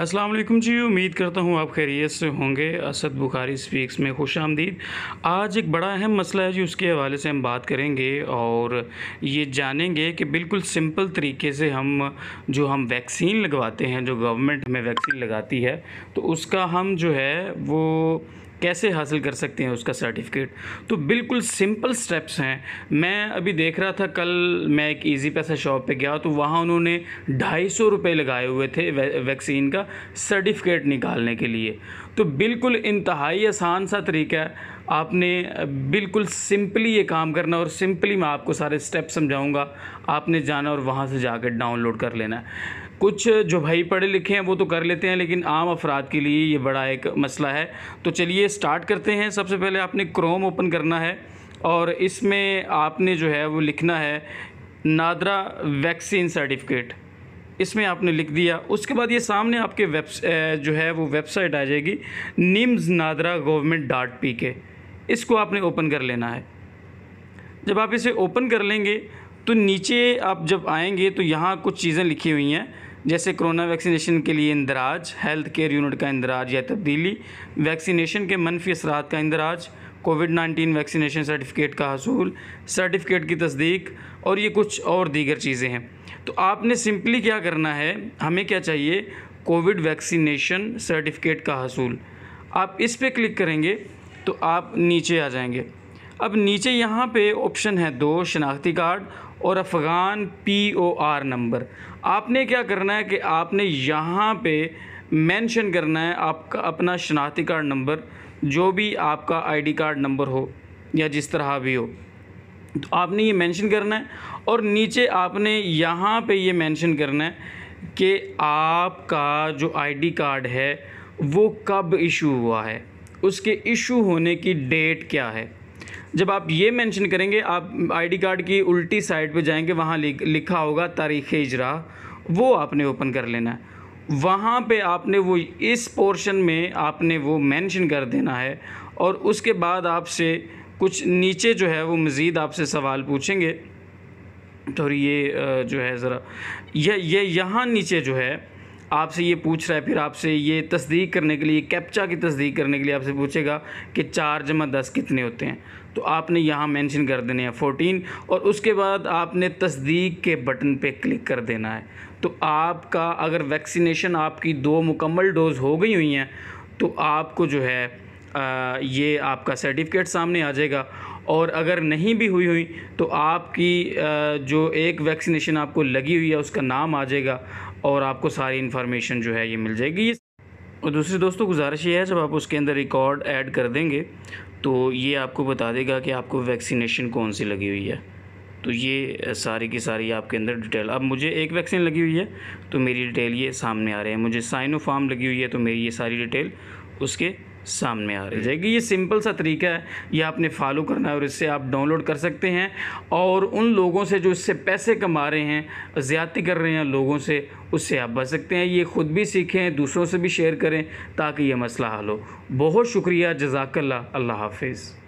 अस्सलाम वालेकुम जी उम्मीद करता हूँ आप खैरियत से होंगे असद बुखारी स्पीक्स में खुश आमदीद आज एक बड़ा अहम मसला है जी उसके हवाले से हम बात करेंगे और ये जानेंगे कि बिल्कुल सिंपल तरीके से हम जो हम वैक्सीन लगवाते हैं जो गवर्नमेंट हमें वैक्सीन लगाती है तो उसका हम जो है वो कैसे हासिल कर सकते हैं उसका सर्टिफिकेट तो बिल्कुल सिंपल स्टेप्स हैं मैं अभी देख रहा था कल मैं एक ईजी पैसा शॉप पे गया तो वहाँ उन्होंने ढाई सौ रुपये लगाए हुए थे वै, वैक्सीन का सर्टिफिकेट निकालने के लिए तो बिल्कुल इंतहाई आसान सा तरीका है आपने बिल्कुल सिंपली ये काम करना और सिंपली मैं आपको सारे स्टेप समझाऊंगा आपने जाना और वहाँ से जाकर डाउनलोड कर लेना है कुछ जो भाई पढ़े लिखे हैं वो तो कर लेते हैं लेकिन आम अफराद के लिए ये बड़ा एक मसला है तो चलिए स्टार्ट करते हैं सबसे पहले आपने क्रोम ओपन करना है और इसमें आपने जो है वो लिखना है नादरा वैक्सीन सर्टिफिकेट इसमें आपने लिख दिया उसके बाद ये सामने आपके वेब जो है वो वेबसाइट आ जाएगी NIMS NADRA government dot P K इसको आपने ओपन कर लेना है जब आप इसे ओपन कर लेंगे तो नीचे आप जब आएंगे तो यहाँ कुछ चीज़ें लिखी हुई हैं जैसे कोरोना वैक्सीनेशन के लिए इंदराज हेल्थ केयर यूनिट का इंदराज या तब्दीली वैक्सीनेशन के मनफी असरात का इंदराज कोविड नाइन्टीन वैक्सीनेशन सर्टिफिकेट का हसूल सर्टिफिकेट की तस्दीक और ये कुछ और दीगर चीज़ें हैं तो आपने सिंपली क्या करना है हमें क्या चाहिए कोविड वैक्सीनेशन सर्टिफिकेट का हसूल आप इस पर क्लिक करेंगे तो आप नीचे आ जाएंगे अब नीचे यहाँ पे ऑप्शन है दो शनाख्ती कार्ड और Afghan P O R number आपने क्या करना है कि आपने यहाँ पे मेंशन करना है आपका अपना शनाख्ती कार्ड नंबर जो भी आपका आईडी कार्ड नंबर हो या जिस तरह भी हो तो आपने ये मेंशन करना है और नीचे आपने यहाँ पे ये मेंशन करना है कि आपका जो आईडी कार्ड है वो कब इशू हुआ है उसके इशू होने की डेट क्या है जब आप ये मेंशन करेंगे आप आईडी कार्ड की उल्टी साइड पे जाएंगे वहाँ लिखा होगा तारीख़ इजरा वो आपने ओपन कर लेना है वहाँ पे आपने वो इस पोर्शन में आपने वो मेंशन कर देना है और उसके बाद आपसे कुछ नीचे जो है वो मज़ीद आपसे सवाल पूछेंगे तो ये जो है ज़रा यह यह यहाँ नीचे जो है आपसे ये पूछ रहा है फिर आपसे ये तस्दीक करने के लिए कैप्चा की तस्दीक करने के लिए आपसे पूछेगा कि चार जमा दस कितने होते हैं तो आपने यहाँ मेंशन कर देने हैं फोर्टीन और उसके बाद आपने तस्दीक के बटन पे क्लिक कर देना है तो आपका अगर वैक्सीनेशन आपकी दो मुकम्मल डोज हो गई हुई हैं तो आपको जो है आ, ये आपका सर्टिफिकेट सामने आ जाएगा और अगर नहीं भी हुई हुई तो आपकी जो एक वैक्सीनेशन आपको लगी हुई है उसका नाम आ जाएगा और आपको सारी इन्फॉर्मेशन जो है ये मिल जाएगी और दूसरे दोस्तों गुजारिश ये है जब आप उसके अंदर रिकॉर्ड ऐड कर देंगे तो ये आपको बता देगा कि आपको वैक्सीनेशन कौन सी लगी हुई है तो ये सारी की सारी आपके अंदर डिटेल अब मुझे एक वैक्सीन लगी हुई है तो मेरी डिटेल ये सामने आ रही है मुझे साइनोफार्म लगी हुई है तो मेरी ये सारी डिटेल उसके सामने आ रही जाएगी हम्म। ये सिंपल सा तरीका है ये आपने फॉलो करना है और इससे आप डाउनलोड कर सकते हैं और उन लोगों से जो इससे पैसे कमा रहे हैं ज़्यादती कर रहे हैं लोगों से उससे आप बच सकते हैं ये ख़ुद भी सीखें दूसरों से भी शेयर करें ताकि ये मसला हल हो बहुत शुक्रिया जजाकल्ला अल्लाह हाफिज़